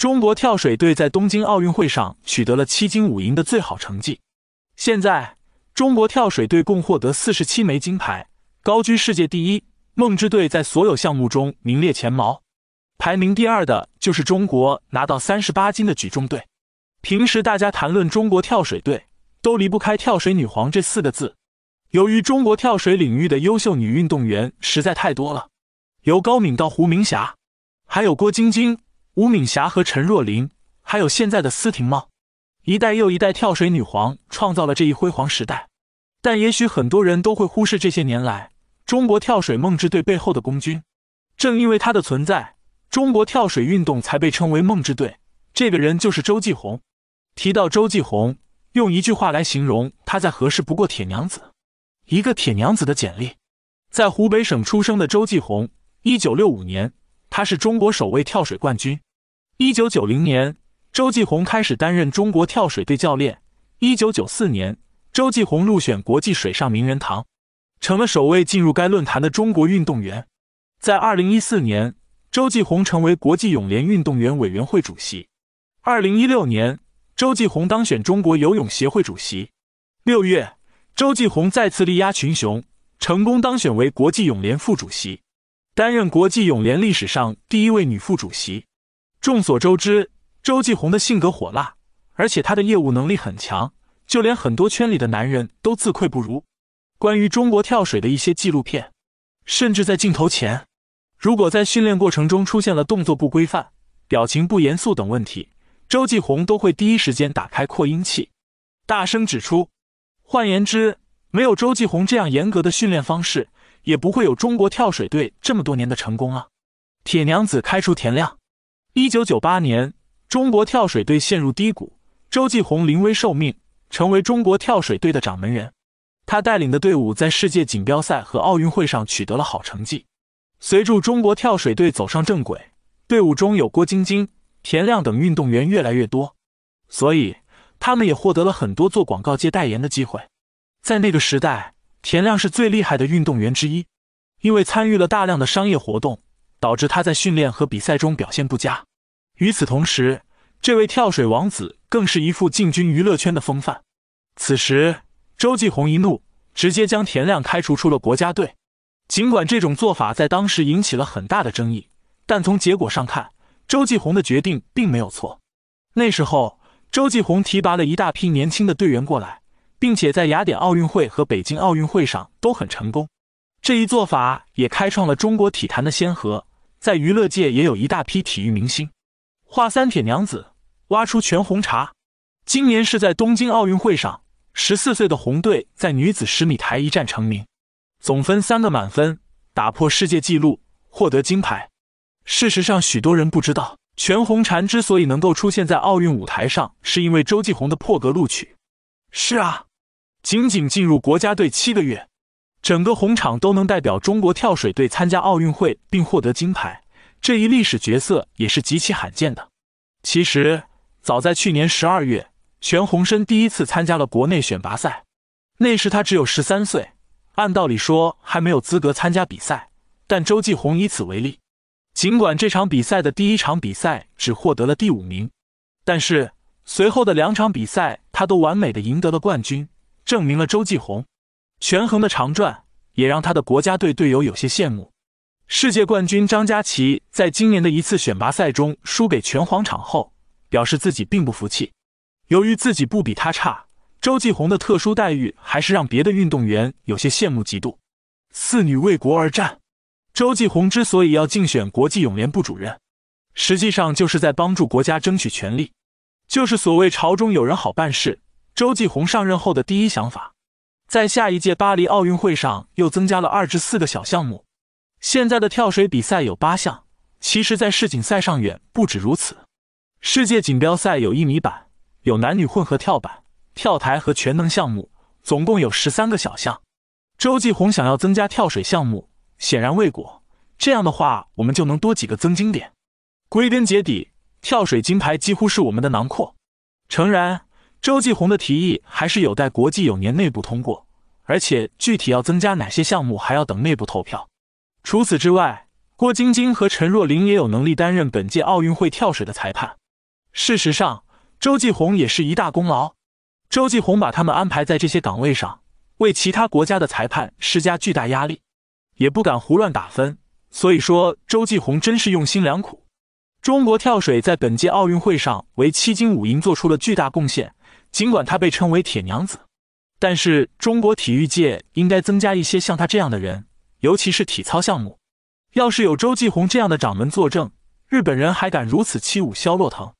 中国跳水队在东京奥运会上取得了七金五银的最好成绩。现在，中国跳水队共获得四十七枚金牌，高居世界第一。梦之队在所有项目中名列前茅。排名第二的就是中国拿到三十八金的举重队。平时大家谈论中国跳水队，都离不开“跳水女皇”这四个字。由于中国跳水领域的优秀女运动员实在太多了，由高敏到胡明霞，还有郭晶晶。吴敏霞和陈若琳，还有现在的斯婷茂，一代又一代跳水女皇创造了这一辉煌时代，但也许很多人都会忽视这些年来中国跳水梦之队背后的功勋。正因为她的存在，中国跳水运动才被称为梦之队。这个人就是周继红。提到周继红，用一句话来形容他再合适不过：铁娘子。一个铁娘子的简历，在湖北省出生的周继红，一九六五年。他是中国首位跳水冠军。一九九零年，周继红开始担任中国跳水队教练。一九九四年，周继红入选国际水上名人堂，成了首位进入该论坛的中国运动员。在二零一四年，周继红成为国际泳联运动员委员会主席。二零一六年，周继红当选中国游泳协会主席。六月，周继红再次力压群雄，成功当选为国际泳联副主席。担任国际泳联历史上第一位女副主席。众所周知，周继红的性格火辣，而且她的业务能力很强，就连很多圈里的男人都自愧不如。关于中国跳水的一些纪录片，甚至在镜头前，如果在训练过程中出现了动作不规范、表情不严肃等问题，周继红都会第一时间打开扩音器，大声指出。换言之，没有周继红这样严格的训练方式，也不会有中国跳水队这么多年的成功啊！铁娘子开除田亮。一九九八年，中国跳水队陷入低谷，周继红临危受命，成为中国跳水队的掌门人。他带领的队伍在世界锦标赛和奥运会上取得了好成绩，随着中国跳水队走上正轨。队伍中有郭晶晶、田亮等运动员越来越多，所以他们也获得了很多做广告界代言的机会。在那个时代，田亮是最厉害的运动员之一。因为参与了大量的商业活动，导致他在训练和比赛中表现不佳。与此同时，这位跳水王子更是一副进军娱乐圈的风范。此时，周继红一怒，直接将田亮开除出了国家队。尽管这种做法在当时引起了很大的争议，但从结果上看，周继红的决定并没有错。那时候，周继红提拔了一大批年轻的队员过来。并且在雅典奥运会和北京奥运会上都很成功，这一做法也开创了中国体坛的先河，在娱乐界也有一大批体育明星。画三铁娘子挖出全红婵，今年是在东京奥运会上，十四岁的红队在女子十米台一战成名，总分三个满分，打破世界纪录，获得金牌。事实上，许多人不知道全红婵之所以能够出现在奥运舞台上，是因为周继红的破格录取。是啊。仅仅进入国家队七个月，整个红场都能代表中国跳水队参加奥运会并获得金牌，这一历史角色也是极其罕见的。其实，早在去年十二月，全红申第一次参加了国内选拔赛，那时他只有十三岁，按道理说还没有资格参加比赛。但周继红以此为例，尽管这场比赛的第一场比赛只获得了第五名，但是随后的两场比赛他都完美的赢得了冠军。证明了周继红，权衡的长传也让他的国家队队友有些羡慕。世界冠军张家齐在今年的一次选拔赛中输给拳皇场后，表示自己并不服气。由于自己不比他差，周继红的特殊待遇还是让别的运动员有些羡慕嫉妒。四女为国而战，周继红之所以要竞选国际泳联部主任，实际上就是在帮助国家争取权利，就是所谓朝中有人好办事。周继红上任后的第一想法，在下一届巴黎奥运会上又增加了二至四个小项目。现在的跳水比赛有八项，其实，在世锦赛上远不止如此。世界锦标赛有一米板、有男女混合跳板、跳台和全能项目，总共有十三个小项。周继红想要增加跳水项目，显然未果。这样的话，我们就能多几个增金点。归根结底，跳水金牌几乎是我们的囊括。诚然。周继红的提议还是有待国际友年内部通过，而且具体要增加哪些项目，还要等内部投票。除此之外，郭晶晶和陈若琳也有能力担任本届奥运会跳水的裁判。事实上，周继红也是一大功劳。周继红把他们安排在这些岗位上，为其他国家的裁判施加巨大压力，也不敢胡乱打分。所以说，周继红真是用心良苦。中国跳水在本届奥运会上为七金五银做出了巨大贡献。尽管她被称为铁娘子，但是中国体育界应该增加一些像她这样的人，尤其是体操项目。要是有周继红这样的掌门作证，日本人还敢如此欺侮肖洛腾？